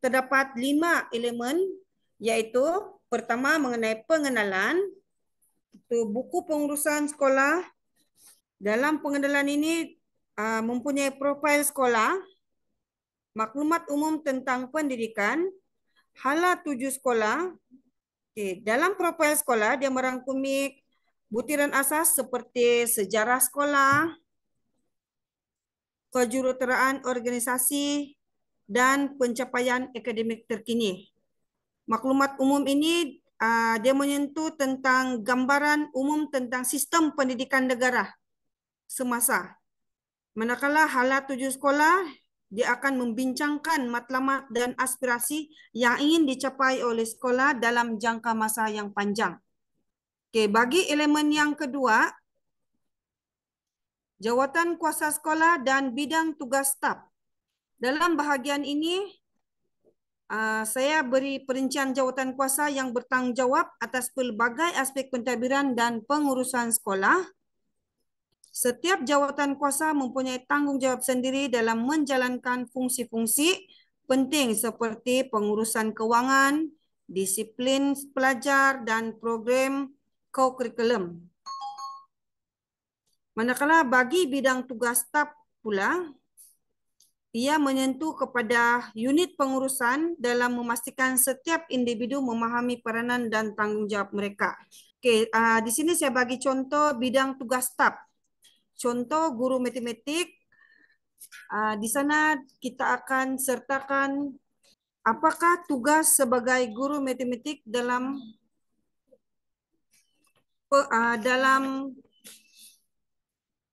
terdapat lima elemen yaitu pertama mengenai pengenalan, itu buku pengurusan sekolah dalam pengendalian ini uh, mempunyai profil sekolah, maklumat umum tentang pendidikan, hala tuju sekolah. Okay. Dalam profil sekolah dia merangkumi butiran asas seperti sejarah sekolah, kejuruteraan organisasi, dan pencapaian akademik terkini. Maklumat umum ini uh, dia menyentuh tentang gambaran umum tentang sistem pendidikan negara semasa. Manakala hala tujuh sekolah, dia akan membincangkan matlamat dan aspirasi yang ingin dicapai oleh sekolah dalam jangka masa yang panjang. Okay, bagi elemen yang kedua, jawatan kuasa sekolah dan bidang tugas staf. Dalam bahagian ini, Ah, saya beri perincian jawatan kuasa yang bertanggungjawab atas pelbagai aspek pentadbiran dan pengurusan sekolah. Setiap jawatan kuasa mempunyai tanggungjawab sendiri dalam menjalankan fungsi-fungsi penting seperti pengurusan kewangan, disiplin pelajar dan program co-curriculum. Manakala bagi bidang tugas staf pula, ia menyentuh kepada unit pengurusan dalam memastikan setiap individu memahami peranan dan tanggung jawab mereka. Oke, uh, di sini saya bagi contoh bidang tugas staf. Contoh guru matematik. Uh, di sana kita akan sertakan apakah tugas sebagai guru matematik dalam uh, dalam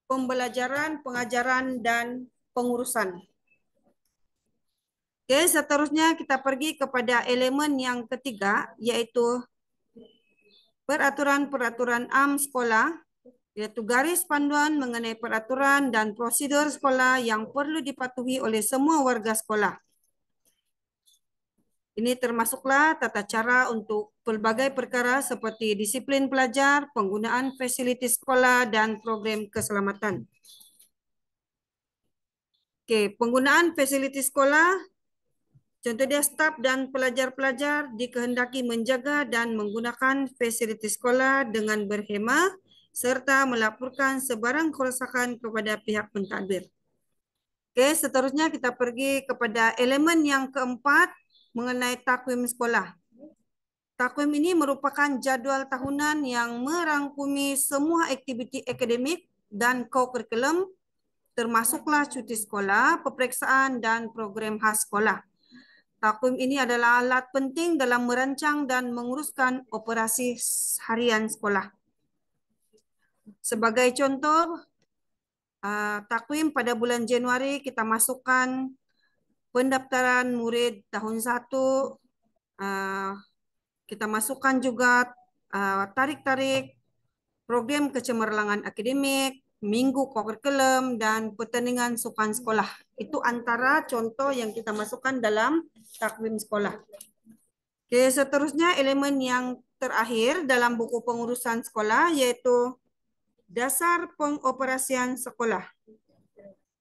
pembelajaran, pengajaran dan pengurusan. Oke, seterusnya kita pergi kepada elemen yang ketiga, yaitu peraturan-peraturan am sekolah, yaitu garis panduan mengenai peraturan dan prosedur sekolah yang perlu dipatuhi oleh semua warga sekolah. Ini termasuklah tata cara untuk pelbagai perkara seperti disiplin pelajar, penggunaan fasiliti sekolah, dan program keselamatan. Oke, penggunaan fasiliti sekolah Contoh dia staf dan pelajar-pelajar dikehendaki menjaga dan menggunakan fasilitas sekolah dengan berhemah serta melaporkan sebarang kerusakan kepada pihak pentadbir. Oke, seterusnya kita pergi kepada elemen yang keempat mengenai takwim sekolah. Takwim ini merupakan jadual tahunan yang merangkumi semua aktiviti akademik dan co-curriculum termasuklah cuti sekolah, peperiksaan, dan program khas sekolah. Takwim ini adalah alat penting dalam merancang dan menguruskan operasi harian sekolah. Sebagai contoh, eh, takwim pada bulan Januari kita masukkan pendaftaran murid tahun 1, eh, kita masukkan juga eh, tarik-tarik program kecemerlangan akademik, minggu kurikulum dan pertandingan sukan sekolah. Itu antara contoh yang kita masukkan dalam takwim sekolah. Oke, seterusnya elemen yang terakhir dalam buku pengurusan sekolah yaitu dasar pengoperasian sekolah.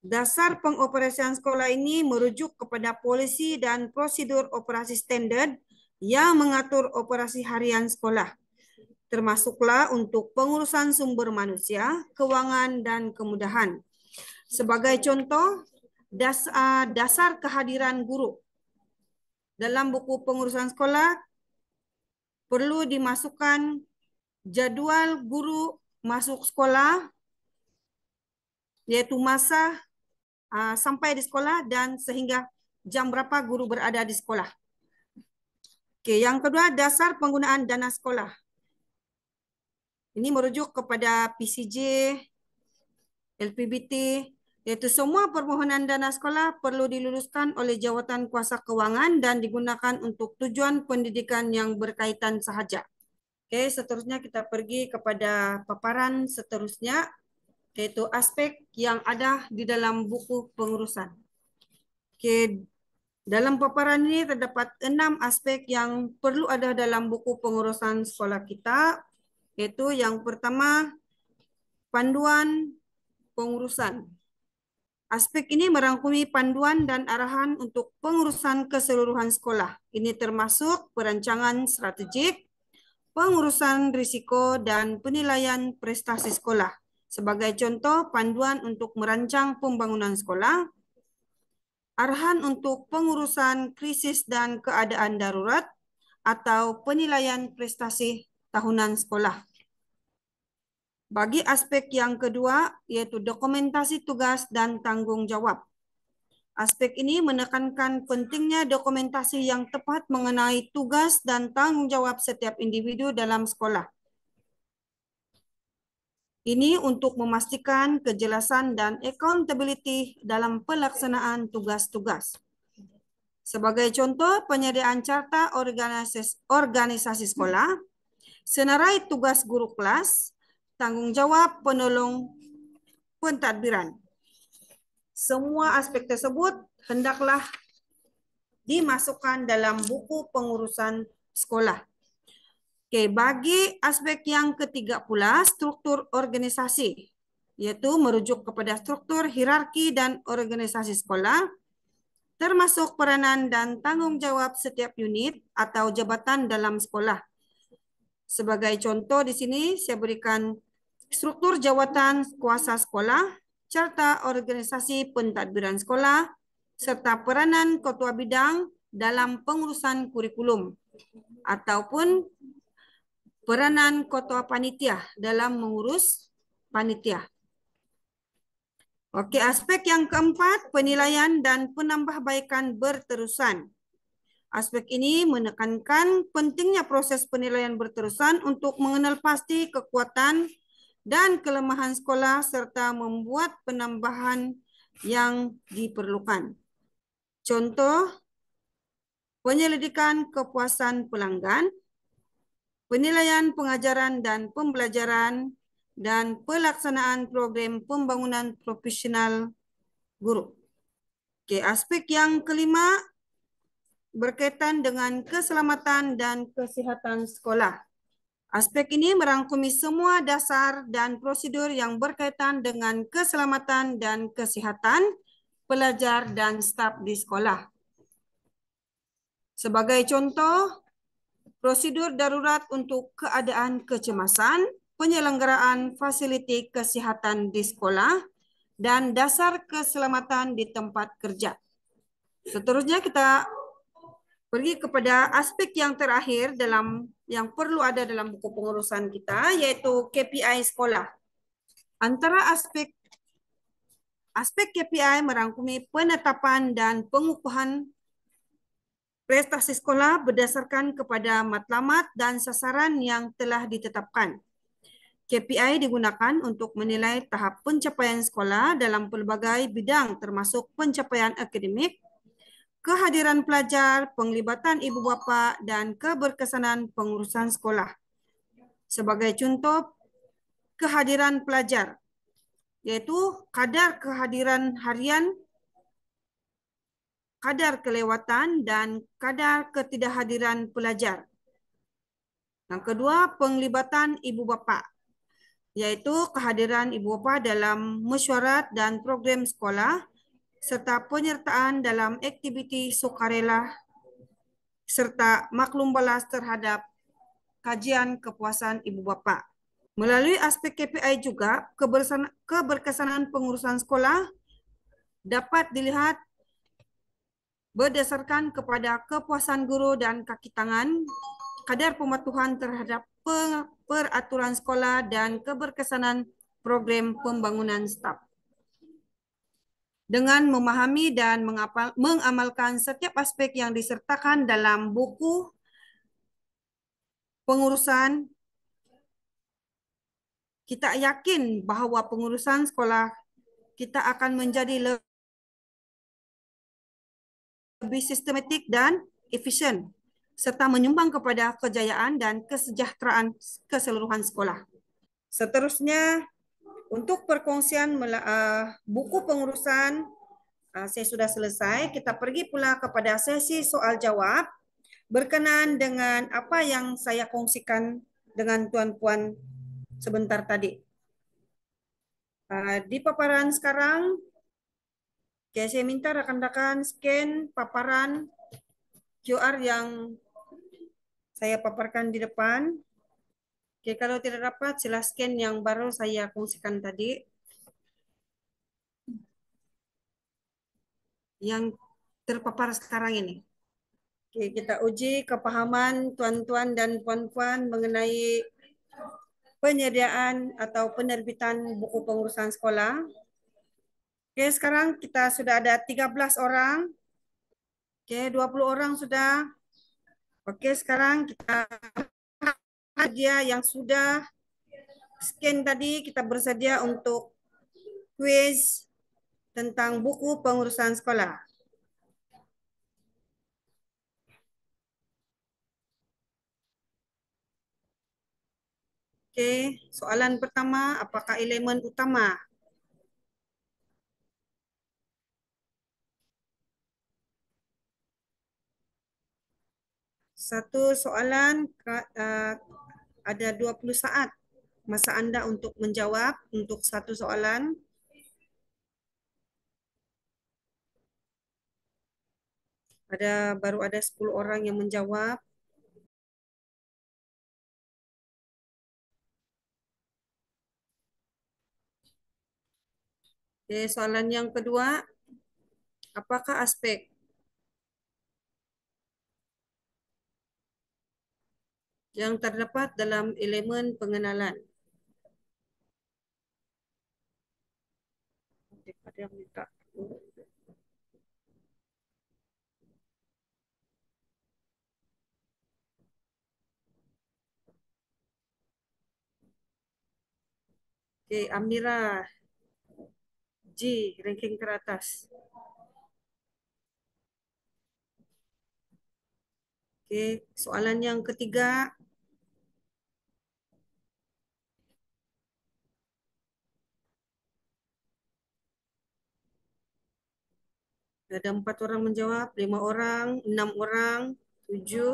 Dasar pengoperasian sekolah ini merujuk kepada polisi dan prosedur operasi standar yang mengatur operasi harian sekolah termasuklah untuk pengurusan sumber manusia, keuangan, dan kemudahan. Sebagai contoh, dasar, dasar kehadiran guru. Dalam buku pengurusan sekolah, perlu dimasukkan jadwal guru masuk sekolah, yaitu masa uh, sampai di sekolah dan sehingga jam berapa guru berada di sekolah. Oke, yang kedua dasar penggunaan dana sekolah. Ini merujuk kepada PCJ, LPBT, yaitu semua permohonan dana sekolah perlu diluluskan oleh jawatan kuasa keuangan dan digunakan untuk tujuan pendidikan yang berkaitan sahaja. Oke, seterusnya kita pergi kepada paparan seterusnya, yaitu aspek yang ada di dalam buku pengurusan. Oke, dalam paparan ini terdapat enam aspek yang perlu ada dalam buku pengurusan sekolah kita yaitu yang pertama panduan pengurusan. Aspek ini merangkumi panduan dan arahan untuk pengurusan keseluruhan sekolah. Ini termasuk perancangan strategik, pengurusan risiko dan penilaian prestasi sekolah. Sebagai contoh, panduan untuk merancang pembangunan sekolah, arahan untuk pengurusan krisis dan keadaan darurat, atau penilaian prestasi tahunan sekolah. Bagi aspek yang kedua, yaitu dokumentasi tugas dan tanggung jawab. Aspek ini menekankan pentingnya dokumentasi yang tepat mengenai tugas dan tanggung jawab setiap individu dalam sekolah. Ini untuk memastikan kejelasan dan accountability dalam pelaksanaan tugas-tugas. Sebagai contoh, penyediaan carta organisasi, sekolah, senarai tugas guru kelas, tanggung jawab penolong pentadbiran. Semua aspek tersebut hendaklah dimasukkan dalam buku pengurusan sekolah. Oke, bagi aspek yang ketiga pula struktur organisasi, yaitu merujuk kepada struktur hierarki dan organisasi sekolah, termasuk peranan dan tanggung jawab setiap unit atau jabatan dalam sekolah. Sebagai contoh di sini saya berikan struktur jawatan kuasa sekolah, serta organisasi pentadbiran sekolah, serta peranan ketua bidang dalam pengurusan kurikulum ataupun peranan ketua panitia dalam mengurus panitia. Oke aspek yang keempat, penilaian dan penambahbaikan berterusan. Aspek ini menekankan pentingnya proses penilaian berterusan untuk mengenal pasti kekuatan dan kelemahan sekolah serta membuat penambahan yang diperlukan. Contoh, penyelidikan kepuasan pelanggan, penilaian pengajaran dan pembelajaran, dan pelaksanaan program pembangunan profesional guru. Oke, aspek yang kelima berkaitan dengan keselamatan dan kesehatan sekolah. Aspek ini merangkumi semua dasar dan prosedur yang berkaitan dengan keselamatan dan kesehatan pelajar dan staf di sekolah. Sebagai contoh, prosedur darurat untuk keadaan kecemasan, penyelenggaraan fasiliti kesehatan di sekolah, dan dasar keselamatan di tempat kerja. Seterusnya kita pergi kepada aspek yang terakhir dalam yang perlu ada dalam buku pengurusan kita yaitu KPI sekolah. Antara aspek aspek KPI merangkumi penetapan dan pengukuhan prestasi sekolah berdasarkan kepada matlamat dan sasaran yang telah ditetapkan. KPI digunakan untuk menilai tahap pencapaian sekolah dalam pelbagai bidang termasuk pencapaian akademik, kehadiran pelajar, penglibatan ibu bapa, dan keberkesanan pengurusan sekolah. Sebagai contoh, kehadiran pelajar, yaitu kadar kehadiran harian, kadar kelewatan, dan kadar ketidakhadiran pelajar. Yang kedua, penglibatan ibu bapa, yaitu kehadiran ibu bapa dalam mesyuarat dan program sekolah, serta penyertaan dalam aktiviti sukarela serta maklum balas terhadap kajian kepuasan ibu bapa Melalui aspek KPI juga, keberkesanan pengurusan sekolah dapat dilihat berdasarkan kepada kepuasan guru dan kaki tangan, kadar pematuhan terhadap peraturan sekolah dan keberkesanan program pembangunan staf dengan memahami dan mengamalkan setiap aspek yang disertakan dalam buku pengurusan kita yakin bahwa pengurusan sekolah kita akan menjadi lebih sistematik dan efisien serta menyumbang kepada kejayaan dan kesejahteraan keseluruhan sekolah. Seterusnya, untuk perkongsian eh, buku pengurusan eh, saya sudah selesai. Kita pergi pula kepada sesi soal jawab berkenaan dengan apa yang saya kongsikan dengan tuan puan sebentar tadi. Eh, di paparan sekarang, oke, saya minta rekan-rekan scan paparan QR yang saya paparkan di depan. Oke, kalau tidak dapat jelaskan yang baru saya kongsikan tadi. Yang terpapar sekarang ini. Oke, kita uji kepahaman tuan-tuan dan puan-puan mengenai penyediaan atau penerbitan buku pengurusan sekolah. Oke, sekarang kita sudah ada 13 orang. Oke, 20 orang sudah. Oke, sekarang kita saja ya, yang sudah scan tadi kita bersedia untuk quiz tentang buku pengurusan sekolah. Oke, soalan pertama, apakah elemen utama? Satu soalan eh, ada 20 saat masa Anda untuk menjawab untuk satu soalan. Ada baru ada 10 orang yang menjawab. Oke, soalan yang kedua, apakah aspek yang terdapat dalam elemen pengenalan. Okey, Amira G, ranking teratas. Okey, soalan yang ketiga. Okey. Ada empat orang menjawab, lima orang, enam orang, tujuh.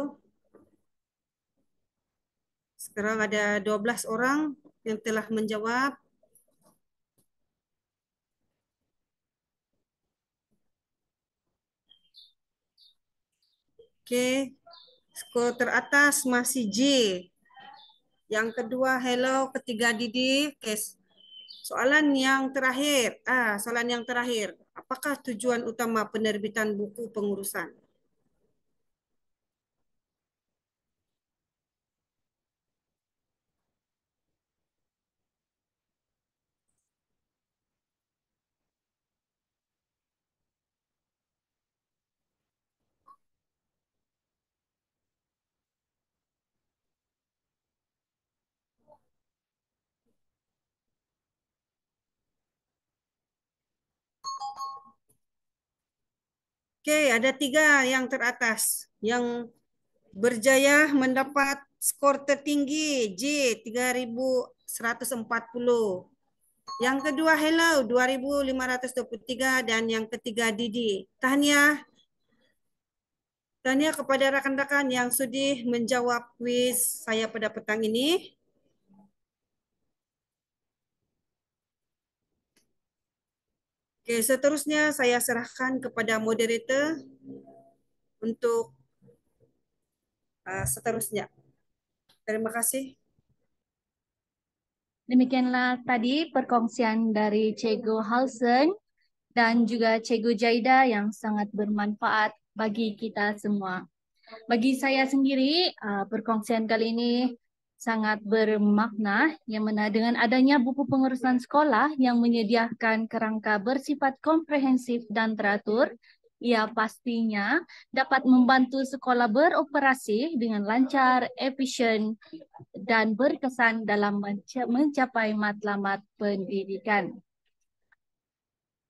Sekarang ada dua belas orang yang telah menjawab. Oke, skor teratas masih J. Yang kedua hello, ketiga Didi. Oke, soalan yang terakhir. Ah, soalan yang terakhir. Apakah tujuan utama penerbitan buku pengurusan? Oke, ada tiga yang teratas yang berjaya mendapat skor tertinggi J 3140. Yang kedua Hello 2523 dan yang ketiga Didi. Tahniah. Tahniah kepada rekan-rekan yang sudah menjawab quiz saya pada petang ini. Oke, seterusnya saya serahkan kepada moderator untuk uh, seterusnya. Terima kasih. Demikianlah tadi perkongsian dari Cego Halsen dan juga Cego Jaida yang sangat bermanfaat bagi kita semua. Bagi saya sendiri, uh, perkongsian kali ini sangat bermakna yang mana dengan adanya buku pengurusan sekolah yang menyediakan kerangka bersifat komprehensif dan teratur, ia pastinya dapat membantu sekolah beroperasi dengan lancar, efisien, dan berkesan dalam mencapai matlamat pendidikan.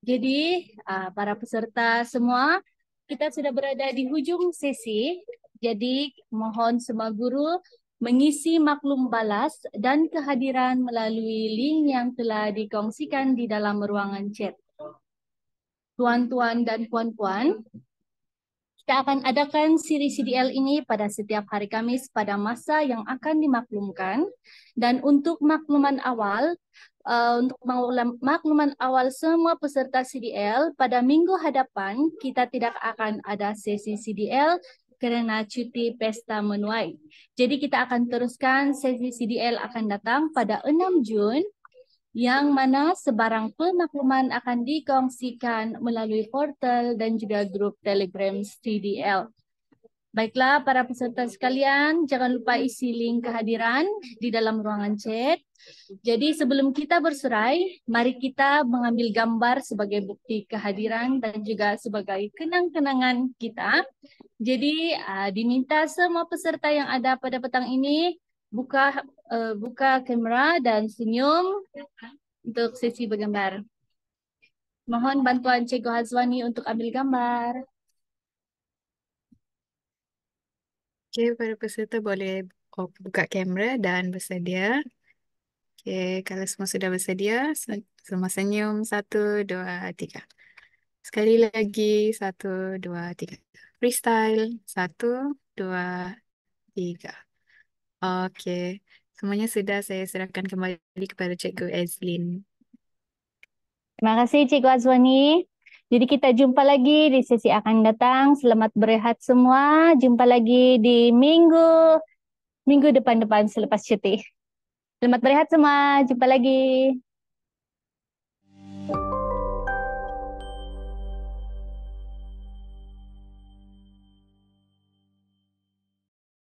Jadi, ah, para peserta semua, kita sudah berada di hujung sesi. Jadi, mohon semua guru mengisi maklum balas, dan kehadiran melalui link yang telah dikongsikan di dalam ruangan chat. Tuan-tuan dan puan-puan, kita akan adakan siri CDL ini pada setiap hari Kamis pada masa yang akan dimaklumkan. Dan untuk makluman awal, uh, untuk makluman awal semua peserta CDL, pada minggu hadapan kita tidak akan ada sesi CDL kerana cuti pesta menuai. Jadi kita akan teruskan sesi CDL akan datang pada 6 Jun yang mana sebarang pemakluman akan dikongsikan melalui portal dan juga grup telegram CDL. Baiklah para peserta sekalian, jangan lupa isi link kehadiran di dalam ruangan chat. Jadi sebelum kita bersurai, mari kita mengambil gambar sebagai bukti kehadiran dan juga sebagai kenang-kenangan kita. Jadi uh, diminta semua peserta yang ada pada petang ini buka uh, buka kamera dan senyum untuk sesi bergambar. Mohon bantuan Cikgu Hazwani untuk ambil gambar. Okay, para peserta boleh buka kamera dan bersedia. Okay, kalau semua sudah bersedia, semua senyum. Satu, dua, tiga. Sekali lagi, satu, dua, tiga. Freestyle, satu, dua, tiga. Okay, semuanya sudah saya serahkan kembali kepada Cikgu Azlin. Terima kasih Cikgu Azwani. Jadi kita jumpa lagi di sesi akan datang. Selamat berehat semua. Jumpa lagi di minggu minggu depan-depan selepas cuti. Selamat berehat semua. Jumpa lagi.